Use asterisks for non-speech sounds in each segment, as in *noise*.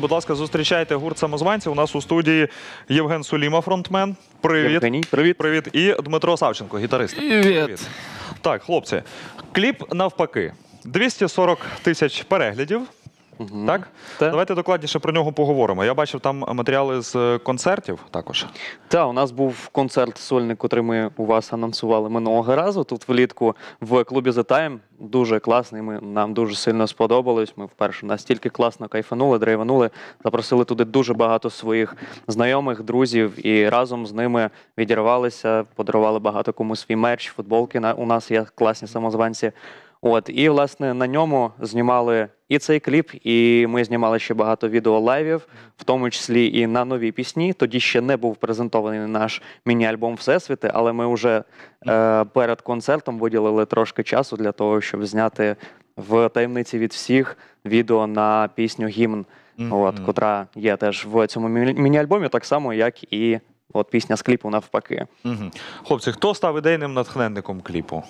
Будь ласка, зустрічайте гурт самозванців. У нас у студії Євген Суліма, фронтмен. Привіт. Євгеній, привіт. Привіт. І Дмитро Савченко, гітарист. Привіт. Так, хлопці, кліп навпаки. 240 тисяч переглядів. Угу. Так? Та. Давайте докладніше про нього поговоримо. Я бачив там матеріали з концертів також. Так, у нас був концерт сольник, котрий ми у вас анонсували минулого разу. Тут влітку в клубі The Time. Дуже класний. Ми нам дуже сильно сподобалось. Ми вперше настільки класно кайфанули, драйванули, запросили туди дуже багато своїх знайомих, друзів і разом з ними відірвалися, подарували багато кому свій меч, футболки. На у нас є класні самозванці. От і власне на ньому знімали і цей кліп, і ми знімали ще багато відео лайвів, в тому числі і на нові пісні. Тоді ще не був презентований наш міні-альбом Всесвіти, але ми вже е, перед концертом виділили трошки часу для того, щоб зняти в таємниці від всіх відео на пісню Гімн, mm -hmm. от котра є теж в цьому міні-альбомі, так само як і от пісня з кліпу навпаки. Mm -hmm. Хлопці, хто став ідейним натхненником кліпу?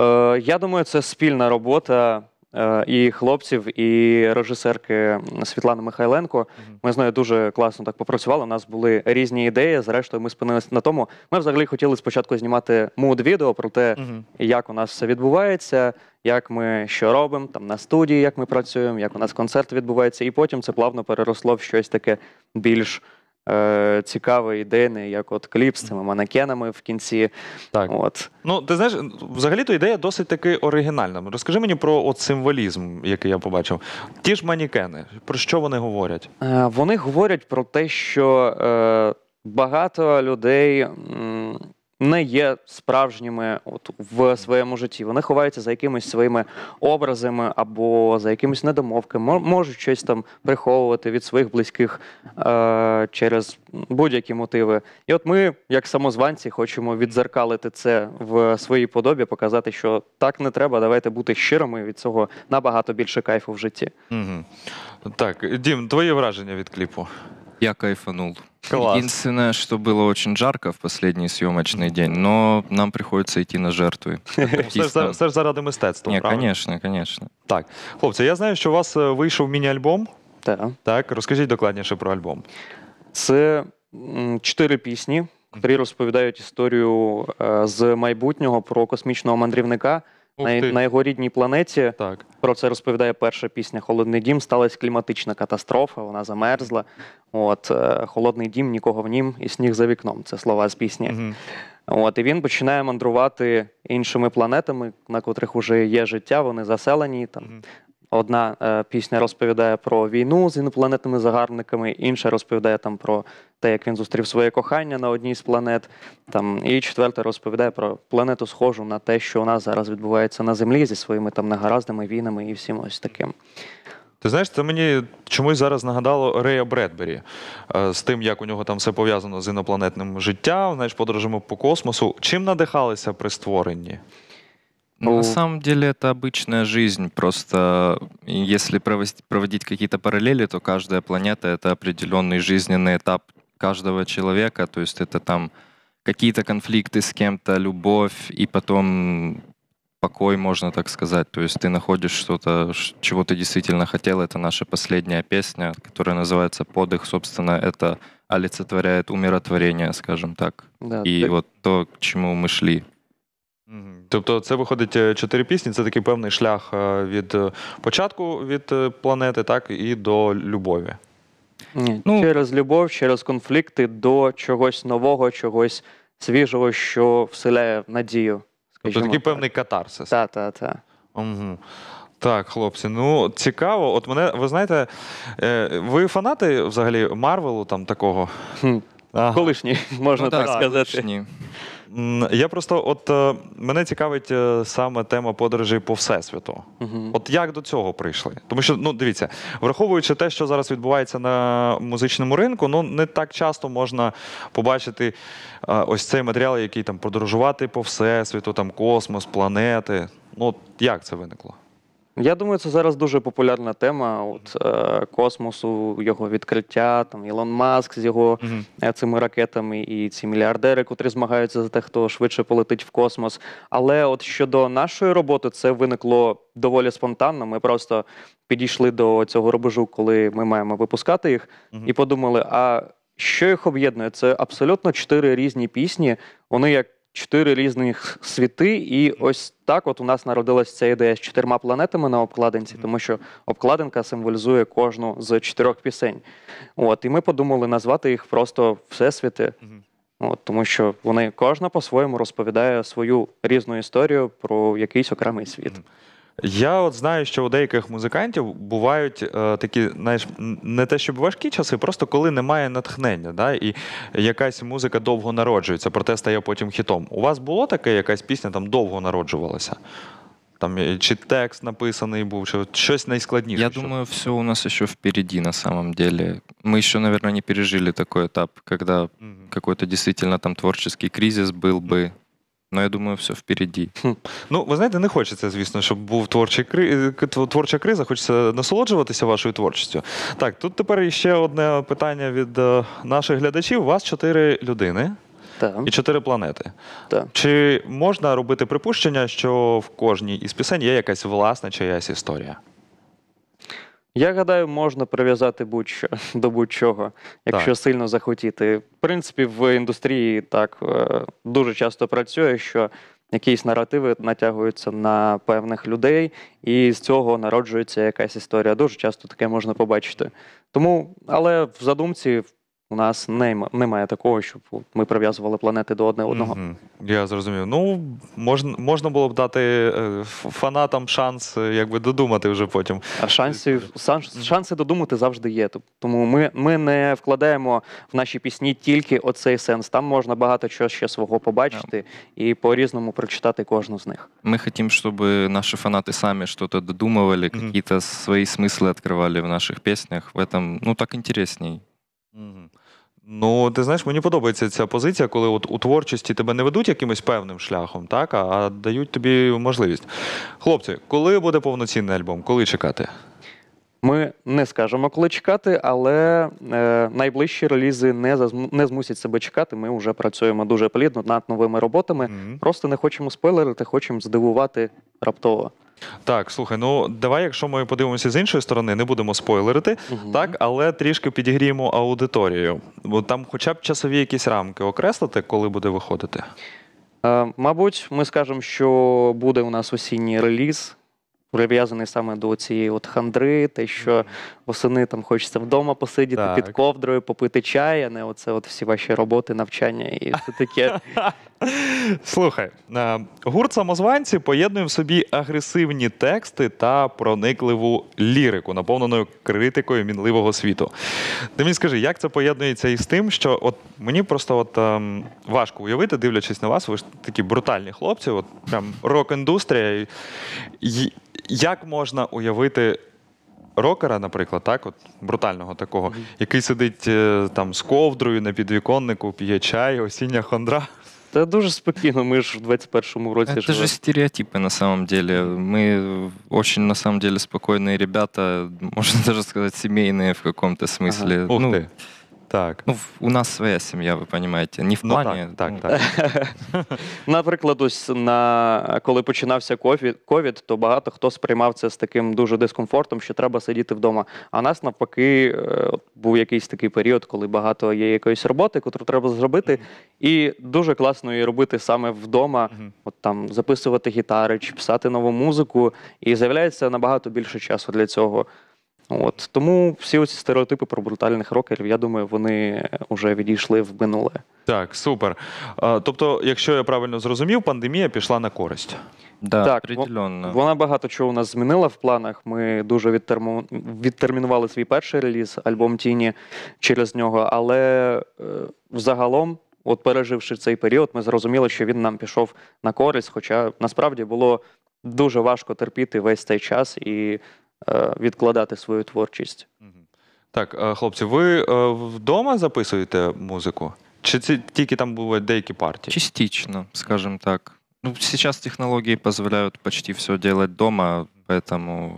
Е, я думаю, це спільна робота. Е, і хлопців, і режисерки Світлани Михайленко. Ми з нею дуже класно так попрацювали. У нас були різні ідеї. Зрештою, ми спинилися на тому. Ми взагалі хотіли спочатку знімати муд-відео про те, як у нас все відбувається, як ми що робимо там на студії, як ми працюємо, як у нас концерт відбувається, і потім це плавно переросло в щось таке більш. Е, цікавий ідейний, як от кліп з цими манекенами в кінці. Так. От. Ну, ти знаєш, взагалі-то ідея досить таки оригінальна. Розкажи мені про от символізм, який я побачив. Ті ж манікени, про що вони говорять? Е, Вони говорять про те, що е, багато людей. М- не є справжніми от в своєму житті. Вони ховаються за якимись своїми образами або за якимись недомовками, можуть щось там приховувати від своїх близьких е- через будь-які мотиви. І от ми, як самозванці, хочемо відзеркалити це в своїй подобі, показати, що так не треба. Давайте бути щирими від цього набагато більше кайфу в житті. Угу. Так, Дім, твої враження від кліпу. Я кайфанув. Класс. Единственное, что было очень жарко в последний съемочный день, но нам приходится йти на жертви. Це *laughs* ж заради мистецтва. Ні, правильно? Звісно, звісно. Так. Хлопці, я знаю, що у вас э, вийшов міні-альбом. Так. Так, розкажіть докладніше про альбом. Це м, чотири пісні, які розповідають історію е, з майбутнього про космічного мандрівника на, на його рідній планеті. Так. Про це розповідає перша пісня Холодний дім. Сталася кліматична катастрофа, вона замерзла. От, е, Холодний дім, нікого в нім, і сніг за вікном. Це слова з пісні. Угу. От, І він починає мандрувати іншими планетами, на котрих вже є життя, вони заселені, там, Одна е, пісня розповідає про війну з інопланетними загарбниками, інша розповідає там про те, як він зустрів своє кохання на одній з планет. Там і четверта розповідає про планету, схожу на те, що у нас зараз відбувається на землі зі своїми там негараздами, війнами і всім ось таким. Ти знаєш, це мені чомусь зараз нагадало Рея Бредбері е, з тим, як у нього там все пов'язано з інопланетним життям, знаєш, подорожами по космосу. Чим надихалися при створенні? Ну, на самом деле это обычная жизнь, просто э, если проводить, какие-то параллели, то каждая планета — это определенный жизненный этап каждого человека, то есть это там какие-то конфликты с кем-то, любовь, и потом покой, можно так сказать. То есть ты находишь что-то, чего ты действительно хотел. Это наша последняя песня, которая называется «Подых». Собственно, это олицетворяет умиротворение, скажем так. Да, и так... вот то, к чему мы шли. Тобто це виходить е, чотири пісні, це такий певний шлях е, від е, початку від планети, так, і до любові. Ні. Ну, Через любов, через конфлікти до чогось нового, чогось свіжого, що вселяє надію. Тобто такий певний катарсис. Так, так, так. Угу. Так, хлопці, ну цікаво. От мене, ви знаєте, ви фанати взагалі Марвелу там такого? Хм. Ага. Колишній, *laughs* можна ну, так, так сказати. Колишній. Я просто, от е, мене цікавить е, саме тема подорожей по всесвіту. Угу. От як до цього прийшли? Тому що, ну дивіться, враховуючи те, що зараз відбувається на музичному ринку, ну не так часто можна побачити е, ось цей матеріал, який там подорожувати по всесвіту, там космос, планети. Ну, от як це виникло? Я думаю, це зараз дуже популярна тема. От е, космосу, його відкриття, там Ілон Маск з його е, цими ракетами і ці мільярдери, котрі змагаються за те, хто швидше полетить в космос. Але от щодо нашої роботи, це виникло доволі спонтанно. Ми просто підійшли до цього рубежу, коли ми маємо випускати їх, і подумали: а що їх об'єднує? Це абсолютно чотири різні пісні. Вони як чотири різних світи, і ось так от у нас народилася ця ідея з чотирма планетами на обкладинці, тому що обкладинка символізує кожну з чотирьох пісень. От, І ми подумали назвати їх просто Всесвіти, От, тому що вони кожна по-своєму розповідає свою різну історію про якийсь окремий світ. Я от знаю, що у деяких музикантів бувають е, такі, знаєш, не те, щоб важкі часи, просто коли немає натхнення, да, і якась музика довго народжується, проте стає потім хітом. У вас було таке, якась пісня там довго народжувалася? Там е, чи текст написаний був, чи щось найскладніше? Я думаю, все у нас еще впереди на самом деле. Ми ще, наверное, не пережили такий етап, коли угу. какой-то действительно там творческий кризис был бы. Ну, я думаю, все впереді. Хм. Ну, ви знаєте, не хочеться, звісно, щоб був творчий кри... творча криза. Хочеться насолоджуватися вашою творчістю. Так, тут тепер ще одне питання від е, наших глядачів. У вас чотири людини Так. і чотири планети. Так. Чи можна робити припущення, що в кожній із пісень є якась власна чиясь історія? Я гадаю, можна прив'язати будь-що *laughs* до будь-чого, якщо так. сильно захотіти. В принципі, в індустрії так е, дуже часто працює, що якісь наративи натягуються на певних людей, і з цього народжується якась історія. Дуже часто таке можна побачити. Тому, але в задумці в. У нас немає такого, щоб ми прив'язували планети до одне одного. Mm -hmm. Я зрозумів. Ну можна можна було б дати е, фанатам шанс, е, якби додумати вже потім. А шансів шанси додумати завжди є. Тому ми ми не вкладаємо в наші пісні тільки оцей сенс. Там можна багато чого ще свого побачити і по різному прочитати кожну з них. Ми хотім, щоб наші фанати самі щось додумували, mm -hmm. якісь свої смисли відкривали в наших піснях. В этом ну так інтересніше. Mm -hmm. Ну, ти знаєш, мені подобається ця позиція, коли от у творчості тебе не ведуть якимось певним шляхом, так, а, а дають тобі можливість. Хлопці, коли буде повноцінний альбом? Коли чекати? Ми не скажемо, коли чекати, але е, найближчі релізи не не змусять себе чекати. Ми вже працюємо дуже плідно над новими роботами. Мгм. Просто не хочемо спойлерити, хочемо здивувати раптово. Так, слухай, ну давай, якщо ми подивимося з іншої сторони, не будемо спойлерити, угу. так, але трішки підігріємо аудиторію. Бо там хоча б часові якісь рамки окреслити, коли буде виходити. Е, мабуть, ми скажемо, що буде у нас осінній реліз прив'язаний саме до цієї от хандри, те, що восени там хочеться вдома посидіти Так. під ковдрою, попити чай, а не оце от всі ваші роботи, навчання і *laughs* все таке. Слухай, е, гурт самозванці поєднує в собі агресивні тексти та проникливу лірику, наповненою критикою мінливого світу. Ти мені скажи, як це поєднується із тим, що от мені просто от ем, важко уявити, дивлячись на вас, ви ж такі брутальні хлопці, от прям рок-індустрія як можна уявити рокера, наприклад, так, от брутального такого, mm -hmm. який сидить е, там з ковдрою на підвіконнику, п'є чай, осіння хондра. Та дуже спокійно, ми ж в 21 році Це ж стереотипи на самом деле. Ми дуже на самом деле спокійні ребята, можна *laughs* даже сказать, семейные в каком-то смысле. Ага. Ух ну, ты. Так. Ну, у нас своя сім'я, ви понимаете. ні в Ну, так, ну так, так. *laughs* Наприклад, ось на коли починався ковід, ковід, то багато хто сприймав це з таким дуже дискомфортом, що треба сидіти вдома. А нас навпаки е, був якийсь такий період, коли багато є якоїсь роботи, яку треба зробити, і дуже класно її робити саме вдома, от там записувати гітари чи писати нову музику. І з'являється набагато більше часу для цього. От Тому всі оці стереотипи про брутальних рокерів, я думаю, вони вже відійшли в минуле. Так, супер. тобто, якщо я правильно зрозумів, пандемія пішла на користь. Да, так, вона багато чого у нас змінила в планах. Ми дуже відтерму... відтермінували свій перший реліз, альбом Тіні через нього. Але е, взагалом, от переживши цей період, ми зрозуміли, що він нам пішов на користь. Хоча насправді було дуже важко терпіти весь цей час і Е, відкладати свою творчість. Так, е, хлопці, ви е, вдома записуєте музику? Чи це тільки там були деякі партії? Частично, скажімо так. Ну, сейчас технологии позволяют почти все делать вдома, поэтому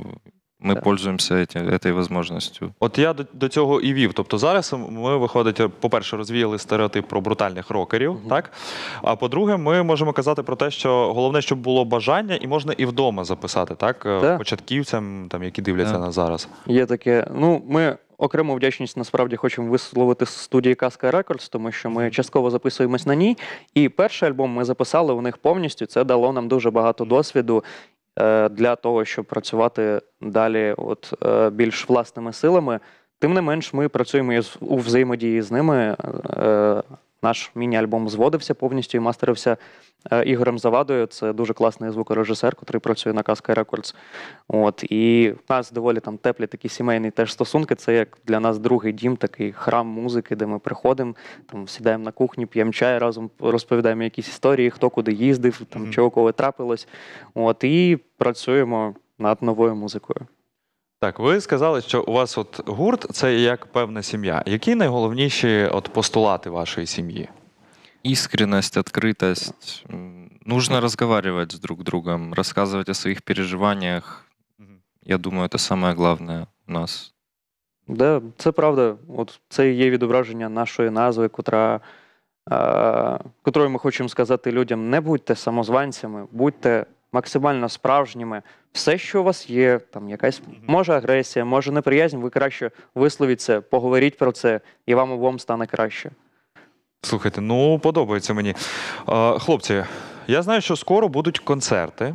ми да. пользуємося этой возможністю. От я до, до цього і вів. Тобто зараз ми виходить, по-перше, розвіяли стереотип про брутальних рокерів, mm так? А по-друге, ми можемо казати про те, що головне, щоб було бажання, і можна і вдома записати, так? Да. Е, початківцям, там, які дивляться да. на зараз. Є таке. Ну, ми. Окрему вдячність насправді хочемо висловити з студії Казка Рекордс, тому що ми частково записуємось на ній. І перший альбом ми записали у них повністю. Це дало нам дуже багато досвіду Е, для того, щоб працювати далі, от е, більш власними силами. Тим не менш, ми працюємо у взаємодії з ними, е, наш міні-альбом зводився повністю і мастерився е, Ігорем Завадою. Це дуже класний звукорежисер, який працює на Casca Records. От і в нас доволі там теплі такі сімейні теж стосунки. Це як для нас другий дім, такий храм музики, де ми приходимо, там сідаємо на кухні, п'ємо чай, разом розповідаємо якісь історії, хто куди їздив, там mm -hmm. чого кого трапилось. От і працюємо над новою музикою. Так, ви сказали, що у вас от гурт це як певна сім'я. Які найголовніші от постулати вашої сім'ї? Іскренність, открытость. Нужно разговаривать з друг другом, розказувати о своїх переживаннях. Я думаю, це самое главное у нас. Да, це правда. От це є відображення нашої назви, котра, е, котрою ми хочемо сказати людям: не будьте самозванцями, будьте максимально справжніми. Все, що у вас є, там якась може агресія, може неприязнь, ви краще висловіть це, поговоріть про це, і вам обом стане краще. Слухайте, ну подобається мені. Е, хлопці, я знаю, що скоро будуть концерти.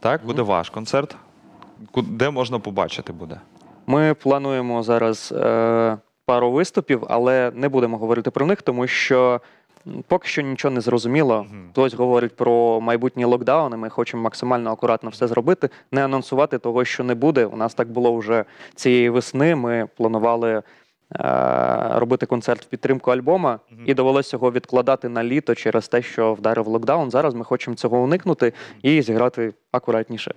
Так, буде ваш концерт. Де можна побачити буде? Ми плануємо зараз е, пару виступів, але не будемо говорити про них, тому що Поки що нічого не зрозуміло. Хтось говорить про майбутні локдауни. Ми хочемо максимально акуратно все зробити, не анонсувати того, що не буде. У нас так було вже цієї весни. Ми планували Е, робити концерт в підтримку альбома, і довелося його відкладати на літо через те, що вдарив локдаун. Зараз ми хочемо цього уникнути і зіграти акуратніше.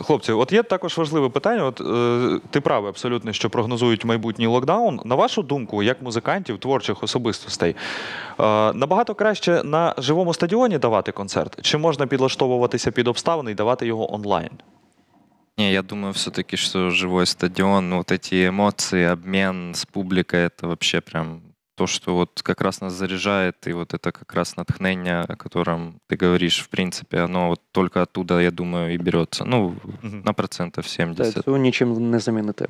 Хлопці, от є також важливе питання. От е, ти правий абсолютно, що прогнозують майбутній локдаун. На вашу думку, як музикантів, творчих особистостей, е, набагато краще на живому стадіоні давати концерт, чи можна підлаштовуватися під обставини і давати його онлайн? Не, я думаю все-таки, что живой стадион, ну, вот эти эмоции, обмен с публикой, это вообще прям то, что вот как раз нас заряжает, и вот это как раз натхнение, о котором ты говоришь, в принципе, оно вот только оттуда, я думаю, и берется, Ну, на процентів 70. Так, Це ничем не заменить.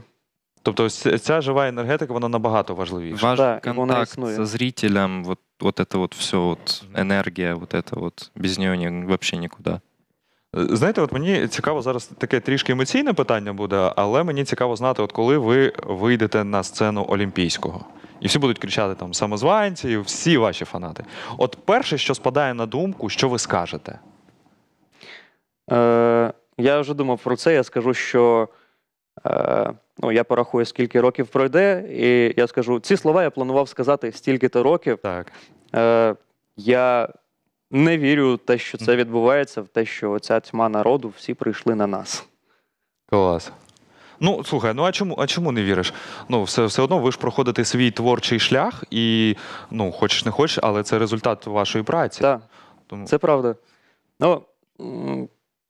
Тобто ця жива енергетика, вона набагато важливіша. Ваш да, контакт зі зрителем, вот, вот это вот все, вот, енергія, вот это вот, без нього не, вообще нікуди. Знаєте, от мені цікаво зараз таке трішки емоційне питання буде, але мені цікаво знати, от коли ви вийдете на сцену Олімпійського, і всі будуть кричати там самозванці, і всі ваші фанати. От перше, що спадає на думку, що ви скажете? Е, Я вже думав про це. Я скажу, що е, ну, я порахую, скільки років пройде, і я скажу: ці слова я планував сказати стільки-то років. Так. Е, Я не вірю в те, що це відбувається, в те, що ця тьма народу всі прийшли на нас. Клас. Ну, слухай, ну а чому а чому не віриш? Ну, все все одно ви ж проходите свій творчий шлях, і ну, хочеш не хочеш, але це результат вашої праці. Так, Тому... Це правда. Ну,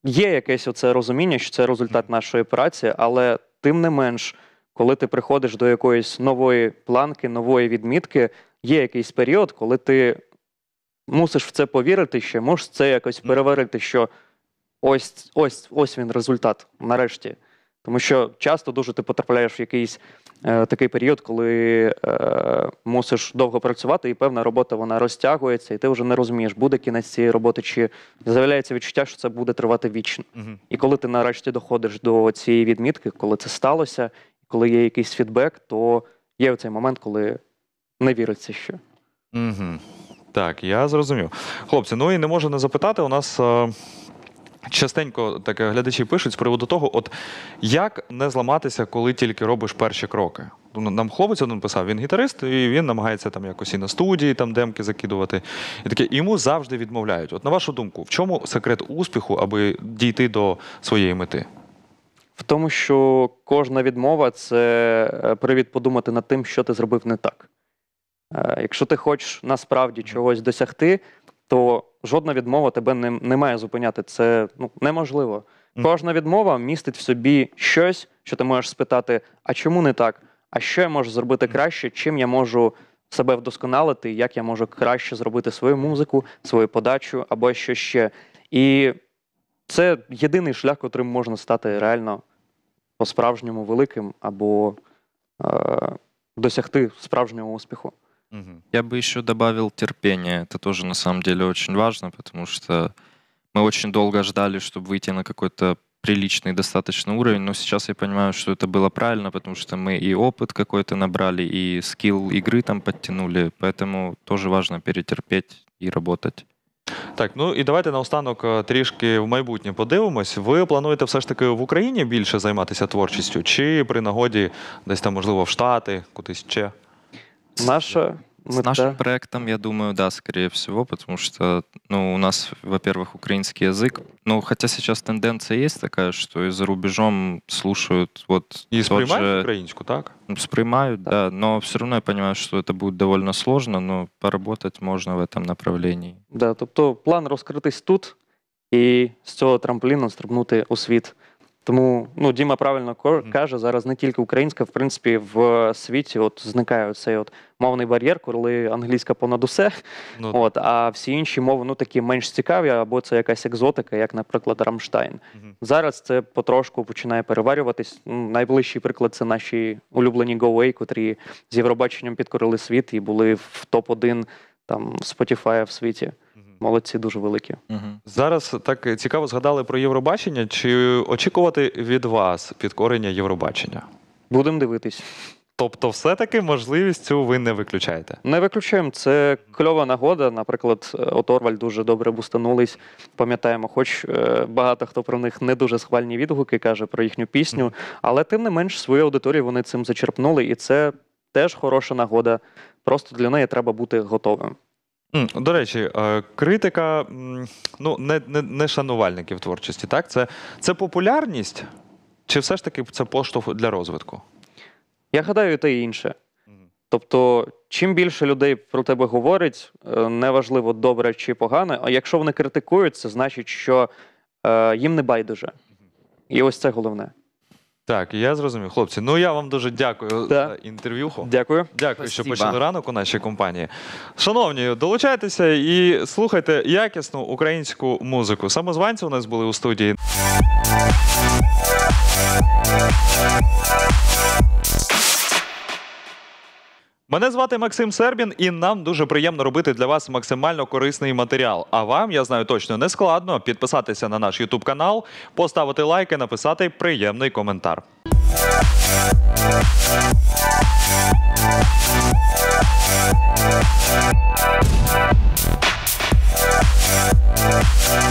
Є якесь оце розуміння, що це результат нашої праці, але тим не менш, коли ти приходиш до якоїсь нової планки, нової відмітки, є якийсь період, коли ти мусиш в це повірити ще, можеш це якось переварити, що ось ось, ось він результат нарешті. Тому що часто дуже ти потрапляєш в якийсь е, такий період, коли е, мусиш довго працювати, і певна робота вона розтягується, і ти вже не розумієш, буде кінець цієї роботи, чи з'являється відчуття, що це буде тривати вічно. Угу. І коли ти нарешті доходиш до цієї відмітки, коли це сталося, коли є якийсь фідбек, то є цей момент, коли не віриться що. Угу. Так, я зрозумів. Хлопці, ну і не можу не запитати, у нас. Е, частенько так глядачі пишуть з приводу того, от як не зламатися, коли тільки робиш перші кроки. Ну, нам хлопець один писав, він гітарист, і він намагається там якось і на студії там демки закидувати. І таке йому завжди відмовляють. От на вашу думку, в чому секрет успіху, аби дійти до своєї мети? В тому, що кожна відмова це е, привід подумати над тим, що ти зробив не так. Е, якщо ти хочеш насправді чогось досягти, то жодна відмова тебе не не має зупиняти. Це ну неможливо. Кожна відмова містить в собі щось, що ти можеш спитати: а чому не так? А що я можу зробити краще? Чим я можу себе вдосконалити? Як я можу краще зробити свою музику, свою подачу або що ще? І це єдиний шлях, котрим можна стати реально по-справжньому великим або е, досягти справжнього успіху. Я бы еще добавил терпение. Это тоже на самом деле очень важно, потому что мы очень долго ждали, чтобы выйти на какой-то приличный достаточно уровень, но сейчас я понимаю, что это было правильно, потому что мы и опыт какой-то набрали, и скилл игры там подтянули, поэтому тоже важно перетерпеть и работать. Так, ну і давайте наостанок э, трішки в майбутнє подивимось. Ви плануєте все ж таки в Україні більше займатися творчістю, чи при нагоді десь там, можливо, в Штати, кудись ще? Наша с нашим проектом, я думаю, да, скорее всего, потому что, ну, у нас, во-первых, украинский язык. Ну, хотя сейчас тенденция есть такая, что и за рубежом слушают вот И сприймают же... украинскую, так? Ну, сприймают, да. да, но все равно я понимаю, что это будет довольно сложно, но поработать можно в этом направлении. Да, тобто план раскрытый тут, и с цього трамплина стрибнути у світ тому ну Діма правильно каже, зараз не тільки українська, в принципі, в світі от зникає цей от мовний бар'єр, коли англійська понад усе, ну, от, а всі інші мови ну такі менш цікаві, або це якась екзотика, як, наприклад, Рамштайн. Угу. Зараз це потрошку починає переварюватись. Ну, найближчий приклад це наші улюблені GoWay, котрі з Євробаченням підкорили світ і були в топ-1 там Spotify в світі. Молодці дуже великі. Угу. Зараз так цікаво згадали про Євробачення. Чи очікувати від вас підкорення Євробачення? Будемо дивитись. Тобто, все-таки можливість цю ви не виключаєте? Не виключаємо. Це кльова нагода. Наприклад, е, Оторваль дуже добре бустанулись. Пам'ятаємо, хоч е, багато хто про них не дуже схвальні відгуки каже про їхню пісню, але тим не менш свою аудиторію вони цим зачерпнули, і це теж хороша нагода. Просто для неї треба бути готовим. До речі, е, критика ну не не, не шанувальників творчості, так? Це, це популярність, чи все ж таки це поштовх для розвитку? Я гадаю, і те інше. Тобто, чим більше людей про тебе говорить, е, неважливо добре чи погано, а якщо вони критикують, це значить, що е, їм не байдуже. І ось це головне. Так, я зрозумів, хлопці. Ну я вам дуже дякую Да. за інтерв'юху. Дякую. Дякую, що почали ранок у нашій компанії. Шановні, долучайтеся і слухайте якісну українську музику. Самозванці у нас були у студії. Мене звати Максим Сербін, і нам дуже приємно робити для вас максимально корисний матеріал. А вам я знаю точно не складно підписатися на наш Ютуб канал, поставити лайки, написати приємний коментар. Yeah.